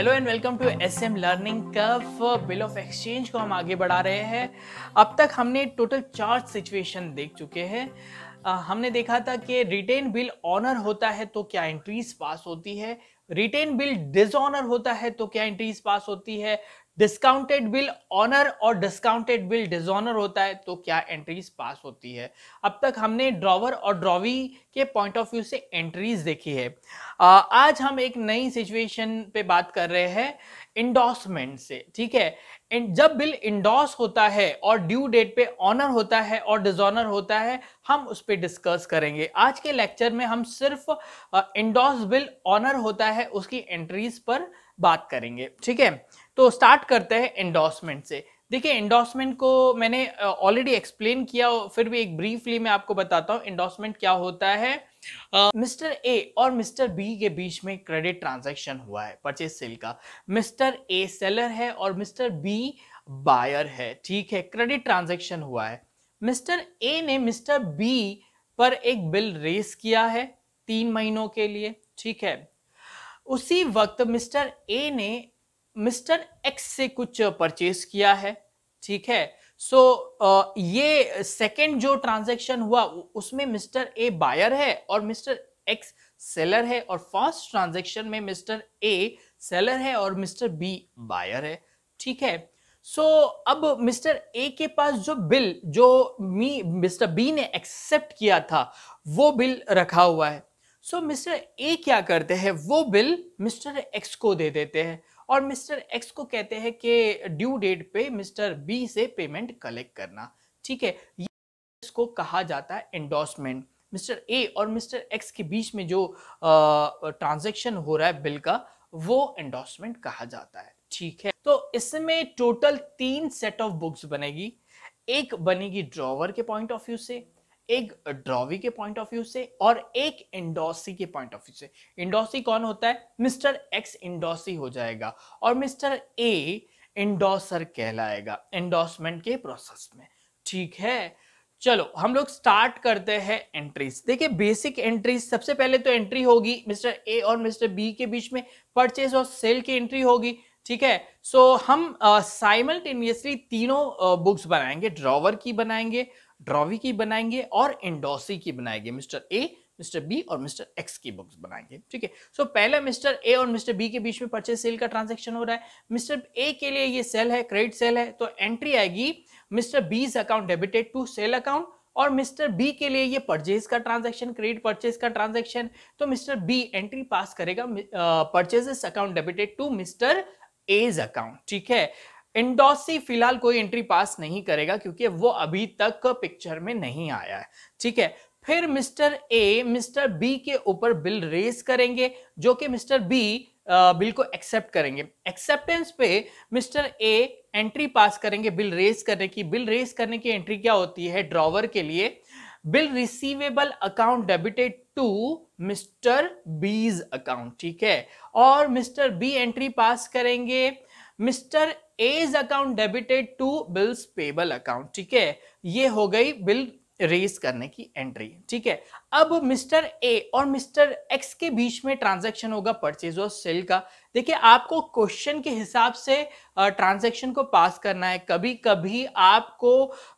Hello and welcome to S M learning कफ bill of exchange को हम आगे बढ़ा रहे हैं अब तक हमने टोटल चार सिचुएशन देख चुके हैं हमने देखा था कि रिटेन बिल ऑनर होता है तो क्या एंट्रीज पास होती है रिटेन बिल डिसऑनर होता है तो क्या एंट्रीज पास होती है डिस्काउंटेड बिल ऑनर और डिस्काउंटेड बिल डिजॉनर होता है तो क्या एंट्रीज पास होती है अब तक हमने ड्रॉवर और ड्रॉवी के पॉइंट ऑफ व्यू से एंट्रीज देखी है आज हम एक नई सिचुएशन पे बात कर रहे हैं इंडोसमेंट से ठीक है जब बिल इंडोस होता है और ड्यू डेट पे ऑनर होता है और डिजॉनर होता है हम उस पर डिस्कस करेंगे आज के लेक्चर में हम सिर्फ इंडोस बिल ऑनर होता है उसकी एंट्रीज पर बात करेंगे ठीक है तो स्टार्ट करते हैं एंडोसमेंट से देखिए एंडोसमेंट को मैंने ऑलरेडी एक्सप्लेन किया फिर भी एक ब्रीफली मैं आपको बताता हूँ एंडोसमेंट क्या होता है मिस्टर uh, ए और मिस्टर बी के बीच में क्रेडिट ट्रांजैक्शन हुआ है परचेज सेल का मिस्टर ए सेलर है और मिस्टर बी बायर है ठीक है क्रेडिट ट्रांजैक्शन हुआ है मिस्टर ए ने मिस्टर बी पर एक बिल रेस किया है तीन महीनों के लिए ठीक है उसी वक्त मिस्टर ए ने मिस्टर एक्स से कुछ परचेस किया है ठीक है सो so, ये सेकंड जो ट्रांजैक्शन हुआ उसमें मिस्टर ए बायर है और मिस्टर एक्स सेलर है और फर्स्ट ट्रांजैक्शन में मिस्टर ए सेलर है और मिस्टर बी बायर है ठीक है सो so, अब मिस्टर ए के पास जो बिल जो मी मिस्टर बी ने एक्सेप्ट किया था वो बिल रखा हुआ है सो मिस्टर ए क्या करते हैं वो बिल मिस्टर एक्स को दे देते हैं और मिस्टर एक्स को कहते हैं कि ड्यू डेट पे मिस्टर बी से पेमेंट कलेक्ट करना ठीक है इसको कहा जाता है एंडोर्समेंट मिस्टर ए और मिस्टर एक्स के बीच में जो ट्रांजेक्शन हो रहा है बिल का वो एंडोर्समेंट कहा जाता है ठीक है तो इसमें टोटल तीन सेट ऑफ बुक्स बनेगी एक बनेगी ड्रॉवर के पॉइंट ऑफ व्यू से एक ड्रॉवी के पॉइंट ऑफ व्यू से और एक इंडोसी के पॉइंट ऑफ व्यू से इंडोसी कौन होता है मिस्टर एक्स इंडोसी हो जाएगा और मिस्टर ए इंडोसर कहलाएगा इंडोसमेंट के प्रोसेस में ठीक है चलो हम लोग स्टार्ट करते हैं एंट्रीज देखिए बेसिक एंट्रीज सबसे पहले तो एंट्री होगी मिस्टर ए और मिस्टर बी के बीच में परचेज और सेल की एंट्री होगी ठीक है सो so, हम साइमल्टेनियसली तीनों बुक्स बनाएंगे ड्रॉवर की बनाएंगे ड्रॉवी की बनाएंगे और इंडोसी की बनाएंगे मिस्टर ए मिस्टर बी और मिस्टर एक्स की बुक्स बनाएंगे ठीक है सो पहले मिस्टर ए और मिस्टर बी के बीच में परचेज सेल का ट्रांजेक्शन हो रहा है मिस्टर ए के लिए ये सेल है क्रेडिट सेल है तो एंट्री आएगी mister B's account debited to sale account और मिस्टर बी के लिए ये परचेज का ट्रांजेक्शन क्रेडिट परचेज का ट्रांजेक्शन तो मिस्टर बी एंट्री पास करेगा purchases account debited to mister A's account ठीक है इंडोसी फिलहाल कोई एंट्री पास नहीं करेगा क्योंकि वो अभी तक पिक्चर में नहीं आया है ठीक है फिर मिस्टर ए मिस्टर बी के ऊपर बिल रेस करेंगे जो कि मिस्टर बी बिल को एक्सेप्ट करेंगे एक्सेप्टेंस पे मिस्टर ए एंट्री पास करेंगे बिल रेस करने की बिल रेस करने की एंट्री क्या होती है ड्रॉवर के लिए bill receivable account debited to mister B's account ठीक है और मिस्टर बी एंट्री पास करेंगे mister A's account debited to bills payable account ठीक है ये हो गई बिल रेस करने की एंट्री ठीक है अब मिस्टर ए और मिस्टर एक्स के बीच में ट्रांजैक्शन होगा परचेज और सेल का देखिए आपको क्वेश्चन के हिसाब से ट्रांजैक्शन को पास करना है कभी कभी आपको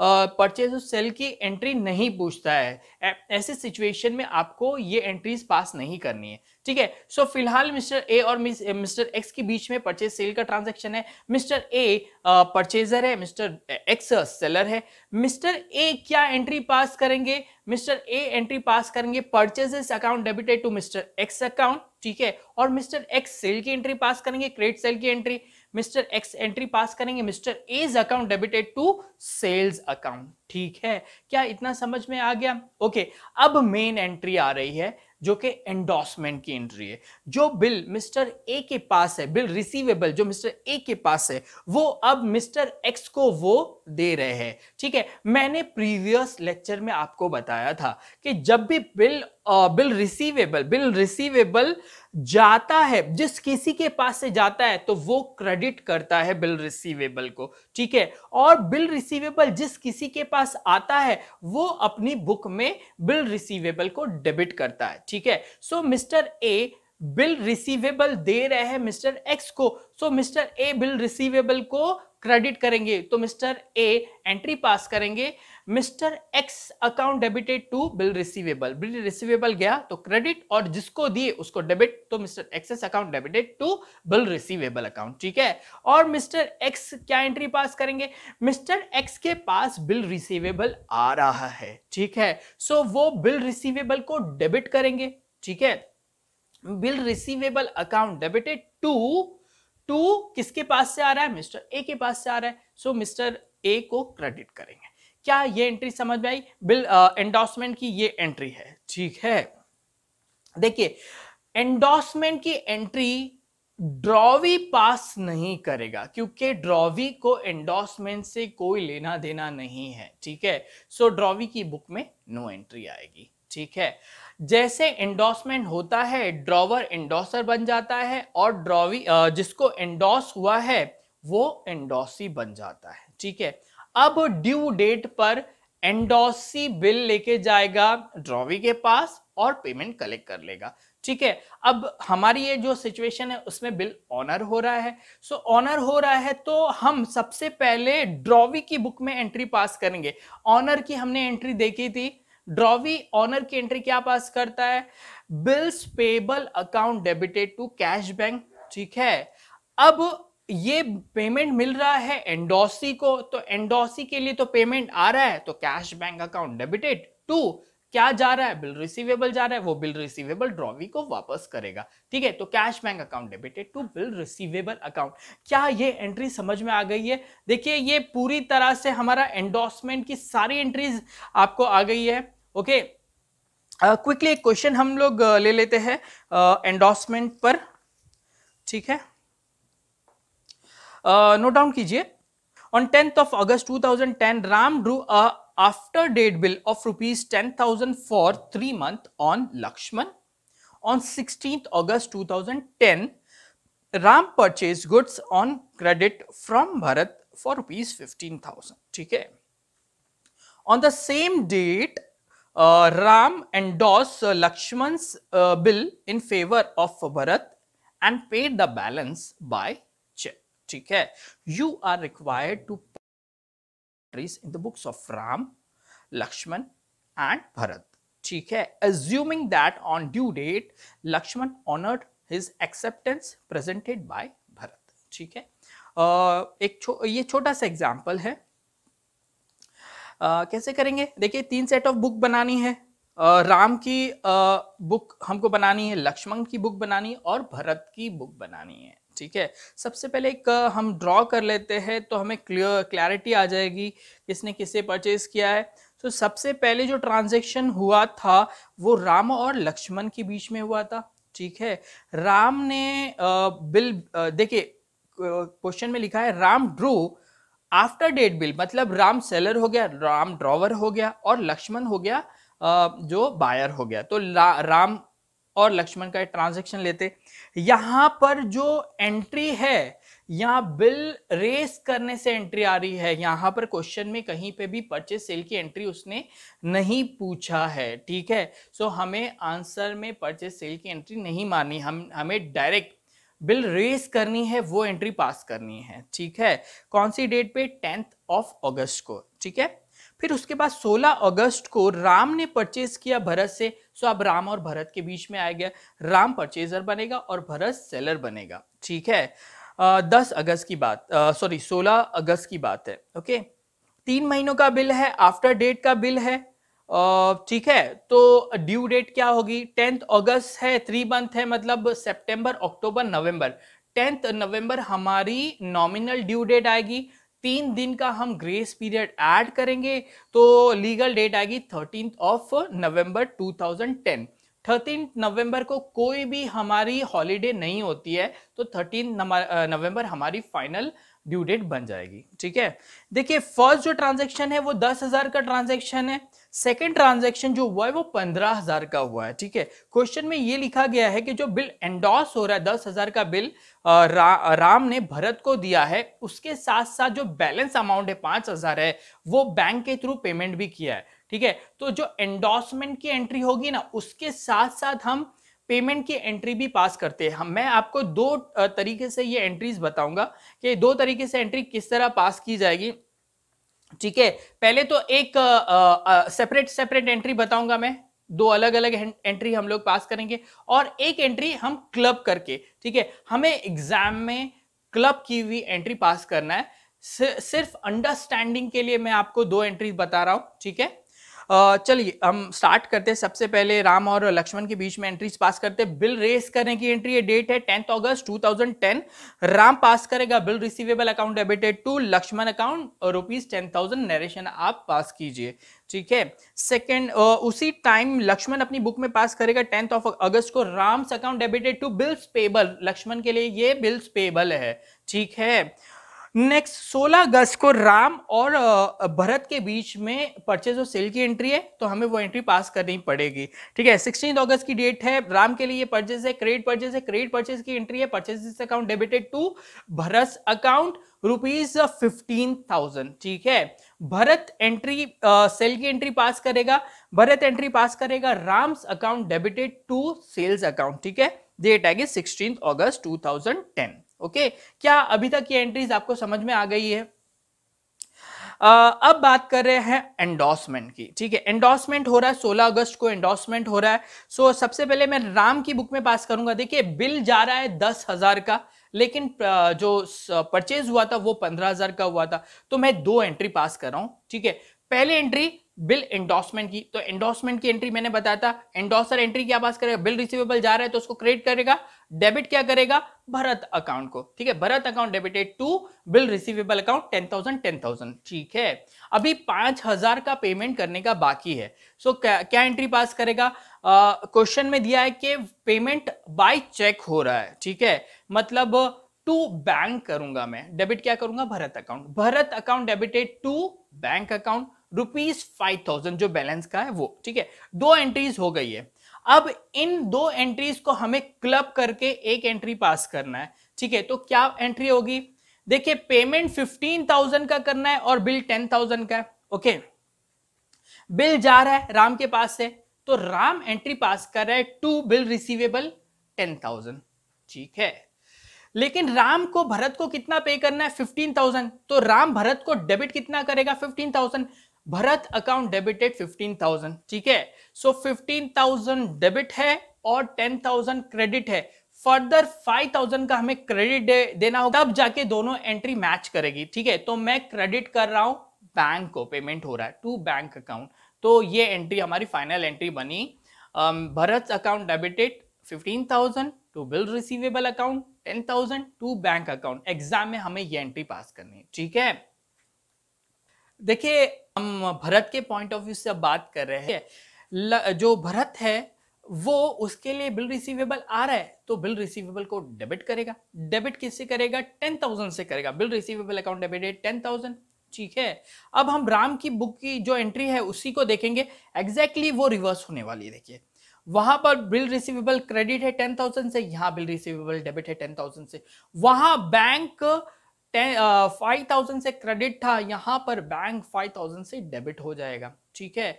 परचेज सेल की एंट्री नहीं पूछता है ऐसे सिचुएशन में आपको ये एंट्रीज पास नहीं करनी है ठीक है सो फिलहाल मिस्टर ए और मिस्टर एक्स के बीच में परचेज सेल का ट्रांजैक्शन है मिस्टर ए परचेजर है मिस्टर एक्स सेलर है मिस्टर ए क्या एंट्री पास करेंगे मिस्टर ए एंट्री पास करेंगे purchases account debited to mister X account ठीक है और मिस्टर एक्स सेल की एंट्री पास करेंगे क्रेडिट सेल की entry mister X entry pass करेंगे mister A's account debited to sales account ठीक है क्या इतना समझ में आ गया ओके अब मेन एंट्री आ रही है जो कि एंडोसमेंट की एंट्री है जो बिल मिस्टर ए के पास है बिल रिसीवेबल जो मिस्टर ए के पास है वो अब मिस्टर एक्स को वो दे रहे हैं ठीक है मैंने प्रीवियस लेक्चर में आपको बताया था कि जब भी bill bill receivable bill receivable जाता है जिस किसी के पास से जाता है तो वो क्रेडिट करता है बिल रिसीवेबल को ठीक है और बिल रिसीवेबल जिस किसी के पास आता है वो अपनी बुक में बिल रिसीवेबल को डेबिट करता है ठीक है so mister A bill receivable दे रहे हैं मिस्टर एक्स को so mister A bill receivable को क्रेडिट करेंगे तो मिस्टर ए एंट्री पास करेंगे mister X account debited to bill receivable bill receivable गया तो क्रेडिट और जिसको दिए उसको डेबिट तो mister X's account debited to bill receivable account ठीक है और मिस्टर एक्स क्या एंट्री पास करेंगे मिस्टर एक्स के पास बिल रिसीवेबल आ रहा है ठीक है सो so, वो बिल रिसीवेबल को डेबिट करेंगे ठीक है bill receivable account debited to to किसके पास से आ रहा है मिस्टर ए के पास से आ रहा है सो मिस्टर ए को क्रेडिट करेंगे क्या ये एंट्री समझ में आई बिल एंडोसमेंट uh, की ये एंट्री है ठीक है देखिए एंडोसमेंट की एंट्री ड्रॉवी पास नहीं करेगा क्योंकि ड्रॉवी को एंडोसमेंट से कोई लेना देना नहीं है ठीक है सो so, ड्रॉवी की बुक में नो एंट्री आएगी ठीक है जैसे एंडोसमेंट होता है ड्रॉवर एंडोसर बन जाता है और ड्रॉवी uh, जिसको एंडोस हुआ है वो एंडोसी बन जाता है ठीक है अब ड्यू डेट पर एंडोसी बिल लेके जाएगा ड्रॉवी के पास और पेमेंट कलेक्ट कर लेगा ठीक है अब हमारी ये जो सिचुएशन है उसमें बिल ऑनर हो रहा है सो so, ऑनर हो रहा है तो हम सबसे पहले ड्रॉवी की बुक में एंट्री पास करेंगे ऑनर की हमने एंट्री देखी थी ड्रॉवी ऑनर की एंट्री क्या पास करता है bills payable account debited to cash bank ठीक है अब ये पेमेंट मिल रहा है एंडोसी को तो एंडोसी के लिए तो पेमेंट आ रहा है तो cash bank account debited to क्या जा रहा है बिल रिसीवेबल जा रहा है वो बिल रिसीवेबल ड्रॉवी को वापस करेगा ठीक है तो cash bank account debited to bill receivable account क्या ये एंट्री समझ में आ गई है देखिए ये पूरी तरह से हमारा एंडोसमेंट की सारी एंट्रीज आपको आ गई है ओके क्विकली एक क्वेश्चन हम लोग ले लेते हैं एंडोसमेंट पर ठीक है नोट डाउन कीजिए on tenth of August 2010 Ram drew a date bill of rupees ten thousand for three month on Lakshman on sixteen August 2010 Ram purchase goods on credit from Bharat for rupees fifteen thousand ठीक है on the same date Ram endorse Lakshman bill in favour of Bharat and paid the balance by ठीक है you are required to treat in the books of Ram Lakshman and Bharat ठीक है assuming that on due date Lakshman honoured his acceptance presented by Bharat ठीक है uh, एक छो, ये छोटा सा एग्जाम्पल है uh, कैसे करेंगे देखिए तीन सेट ऑफ बुक बनानी है uh, राम की uh, बुक हमको बनानी है लक्ष्मण की बुक बनानी है और भरत की बुक बनानी है ठीक है सबसे पहले एक हम ड्रॉ कर लेते हैं तो हमें क्लियर क्लैरिटी आ जाएगी किसने किसे परचेज किया है तो सबसे पहले जो ट्रांजेक्शन हुआ था वो राम और लक्ष्मण के बीच में हुआ था ठीक है राम ने बिल देखिए क्वेश्चन में लिखा है Ram drew after date bill मतलब राम सेलर हो गया राम ड्रॉवर हो गया और लक्ष्मण हो गया जो बायर हो गया तो रा, राम और लक्ष्मण का ट्रांजेक्शन लेते यहाँ पर जो एंट्री है यहाँ बिल रेस करने से एंट्री आ रही है यहाँ पर क्वेश्चन में कहीं पे भी परचेज सेल की एंट्री उसने नहीं पूछा है ठीक है सो so, हमें आंसर में परचेज सेल की एंट्री नहीं माननी हम हमें डायरेक्ट बिल रेस करनी है वो एंट्री पास करनी है ठीक है कौन सी डेट पे टेंथ ऑफ अगस्त को ठीक है फिर उसके बाद 16 अगस्त को राम ने परचेज किया भरत से सो अब राम और भरत के बीच में आ गया राम परचेजर बनेगा और भरत सेलर बनेगा ठीक है दस अगस्त की बात सॉरी सोलह अगस्त की बात है ओके तीन महीनों का बिल है आफ्टर डेट का बिल है ठीक है तो ड्यू डेट क्या होगी टेंथ अगस्त है थ्री मंथ है मतलब सितंबर अक्टूबर नवंबर टेंथ नवंबर हमारी नॉमिनल ड्यू डेट आएगी तीन दिन का हम ग्रेस पीरियड ऐड करेंगे तो लीगल डेट आएगी thirteen of November 2010 thirteen November को कोई भी हमारी हॉलीडे नहीं होती है तो थर्टीन नवंबर हमारी फाइनल ड्यू डेट बन जाएगी ठीक है देखिए फर्स्ट जो ट्रांजेक्शन है वो दस हजार का ट्रांजेक्शन है सेकेंड ट्रांजेक्शन जो हुआ है वो पंद्रह हजार का हुआ है ठीक है क्वेश्चन में ये लिखा गया है कि जो बिल एंडोस हो रहा है दस हजार का बिल रा, राम ने भरत को दिया है उसके साथ साथ जो बैलेंस अमाउंट है पांच हजार है वो बैंक के थ्रू पेमेंट भी किया है ठीक है तो जो एंडोसमेंट की एंट्री होगी ना उसके साथ साथ हम पेमेंट की एंट्री भी पास करते हैं हम मैं आपको दो तरीके से ये एंट्रीज बताऊंगा कि दो तरीके से एंट्री किस तरह पास की जाएगी ठीक है पहले तो एक सेपरेट सेपरेट एंट्री बताऊंगा मैं दो अलग अलग एंट्री हम लोग पास करेंगे और एक एंट्री हम क्लब करके ठीक है हमें एग्जाम में क्लब की हुई एंट्री पास करना है सिर्फ अंडरस्टैंडिंग के लिए मैं आपको दो एंट्री बता रहा हूं ठीक है चलिए हम स्टार्ट करते हैं सबसे पहले राम और लक्ष्मण के बीच में एंट्रीज पास करते हैं बिल रेस करने की एंट्री है डेट है टेंथ अगस्त 2010 राम पास करेगा bill receivable account debited to Lakshman account rupees ten thousand narration आप पास कीजिए ठीक है सेकेंड उसी टाइम लक्ष्मण अपनी बुक में पास करेगा टेंथ ऑफ अगस्त को Ram's account debited to bills payable Lakshman के लिए ये बिल्स पेबल है ठीक है नेक्स्ट 16 अगस्त को राम और भरत के बीच में परचेज और सेल की एंट्री है तो हमें वो एंट्री पास करनी पड़ेगी ठीक है सिक्सटीन अगस्त की डेट है राम के लिए परचेज है क्रेडिट परचेज है क्रेडिट परचेज की एंट्री है purchase account debited to Bharat account rupees fifteen thousand ठीक है भरत एंट्री सेल की एंट्री पास करेगा भरत एंट्री पास करेगा Ram's account debited to sales account ठीक है डेट आएगी sixteen August two thousand ten okay क्या अभी तक ये एंट्रीज आपको समझ में आ गई है Uh, अब बात कर रहे हैं एंडोसमेंट की ठीक है एंडोसमेंट हो रहा है 16 अगस्त को एंडोसमेंट हो रहा है सो सबसे पहले मैं राम की बुक में पास करूंगा देखिए बिल जा रहा है दस हजार का लेकिन जो परचेज हुआ था वो पंद्रह हजार का हुआ था तो मैं दो एंट्री पास कर रहा हूं ठीक है पहली एंट्री बिल एंडोसमेंट की तो एंडोसमेंट की एंट्री मैंने बताया था एंडोसर एंट्री क्या पास करेगा बिल रिसीवेबल जा रहा है तो उसको क्रेडिट करेगा डेबिट क्या करेगा भरत अकाउंट को ठीक है Bharat account debited to bill receivable account ten thousand ten thousand ठीक है अभी पांच हजार का पेमेंट करने का बाकी है सो so, क्या, क्या एंट्री पास करेगा क्वेश्चन uh, में दिया है कि पेमेंट बाय चेक हो रहा है ठीक है मतलब टू बैंक करूंगा मैं डेबिट क्या करूंगा Bharat account Bharat account debited to bank account rupees five thousand जो बैलेंस का है वो ठीक है दो एंट्रीज हो गई है अब इन दो एंट्रीज को हमें क्लब करके एक एंट्री पास करना है ठीक है तो क्या एंट्री होगी देखिए पेमेंट फिफ्टीन थाउजेंड का करना है और बिल टेन थाउजेंड का है ओके बिल जा रहा है राम के पास से तो राम एंट्री पास कर रहा है to bill receivable ten thousand ठीक है लेकिन राम को भरत को कितना पे करना है फिफ्टीन थाउजेंड तो राम भरत को डेबिट कितना करेगा fifteen thousand Bharat account debited fifteen thousand ठीक है सो फिफ्टीन थाउजेंड डेबिट है और टेन थाउजेंड क्रेडिट है फर्दर फाइव थाउजेंड का हमें क्रेडिट दे, देना होगा तब जाके दोनों एंट्री मैच करेगी ठीक है तो मैं क्रेडिट कर रहा हूं बैंक को पेमेंट हो रहा है टू बैंक अकाउंट तो ये एंट्री हमारी फाइनल एंट्री बनी um, Bharat account debited fifteen thousand to bill receivable account ten thousand to bank account exam में हमें ये एंट्री पास करनी है ठीक है देखिए हम भरत के पॉइंट ऑफ व्यू से अब बात कर रहे हैं जो भरत है वो उसके लिए बिल रिसीवेबल आ रहा है तो बिल रिसीवेबल को डेबिट करेगा डेबिट किससे करेगा टेन थाउजेंड से करेगा बिल रिसीवेबल अकाउंट है टेन थाउजेंड ठीक है अब हम राम की बुक की जो एंट्री है उसी को देखेंगे एग्जैक्टली exactly वो रिवर्स होने वाली है देखिए वहां पर बिल रिसीवेबल क्रेडिट है टेन थाउजेंड से यहाँ बिल रिसीवेबल डेबिट है टेन थाउजेंड से वहां बैंक फाइव थाउजेंड से क्रेडिट था यहाँ पर बैंक फाइव थाउजेंड से डेबिट हो जाएगा ठीक है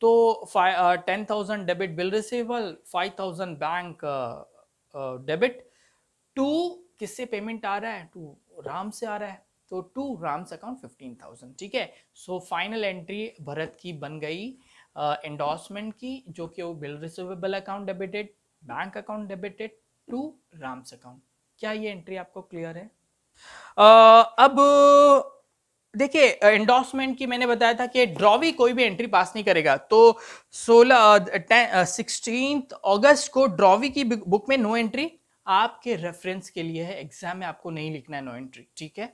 तो ten thousand debit bill receivable five thousand bank debit to किससे पेमेंट आ रहा है टू राम से आ रहा है तो to Ram's account fifteen thousand ठीक है सो फाइनल एंट्री भरत की बन गई एंडोर्समेंट uh, की जो कि वो bill receivable account debited bank account debited to Ram's account क्या ये एंट्री आपको क्लियर है अब देखिए एंडोर्समेंट की मैंने बताया था कि ड्रॉवी कोई भी एंट्री पास नहीं करेगा तो सोलह सिक्सटीन अगस्त को ड्रॉवी की बुक में नो एंट्री आपके रेफरेंस के लिए है एग्जाम में आपको नहीं लिखना है नो एंट्री ठीक है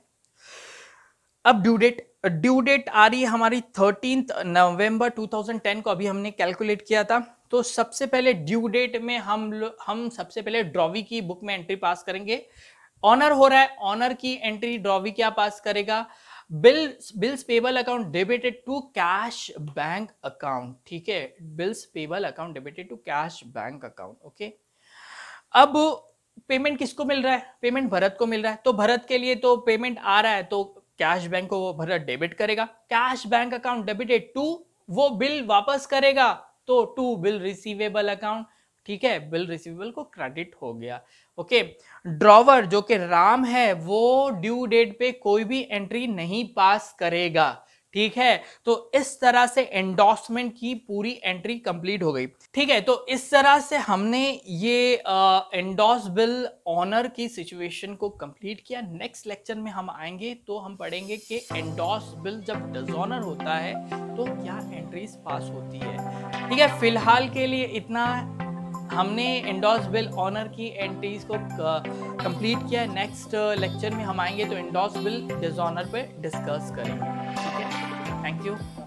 अब ड्यू डेट ड्यू डेट आ रही है हमारी थर्टीन नवंबर 2010 को अभी हमने कैलकुलेट किया था तो सबसे पहले ड्यू डेट में हम हम सबसे पहले ड्रॉवी की बुक में एंट्री पास करेंगे ऑनर हो रहा है ऑनर की एंट्री ड्रॉवी क्या पास करेगा bills bills payable account debited to cash bank account ठीक है bills payable account debited to cash bank account okay अब पेमेंट किसको मिल रहा है पेमेंट भरत को मिल रहा है तो भरत के लिए तो पेमेंट आ रहा है तो कैश बैंक को वो भरत डेबिट करेगा cash bank account debited to वो बिल वापस करेगा तो टू बिल रिसीवेबल अकाउंट ठीक है बिल रिसीवेबल को क्रेडिट हो गया ओके okay. ड्रॉवर जो कि राम है वो ड्यू डेट पे कोई भी एंट्री नहीं पास करेगा ठीक है तो इस तरह से एंडोर्समेंट की पूरी एंट्री कंप्लीट हो गई ठीक है तो इस तरह से हमने ये एंडोर्स बिल ऑनर की सिचुएशन को कंप्लीट किया नेक्स्ट लेक्चर में हम आएंगे तो हम पढ़ेंगे कि एंडोर्स बिल जब डिजॉनर होता है तो क्या एंट्रीज पास होती है ठीक है फिलहाल के लिए इतना हमने इंडोज बिल ऑनर की एंट्रीज को कंप्लीट किया है नेक्स्ट लेक्चर में हम आएंगे तो इंडोज बिल डिजॉनर पे डिस्कस करेंगे ठीक है थैंक यू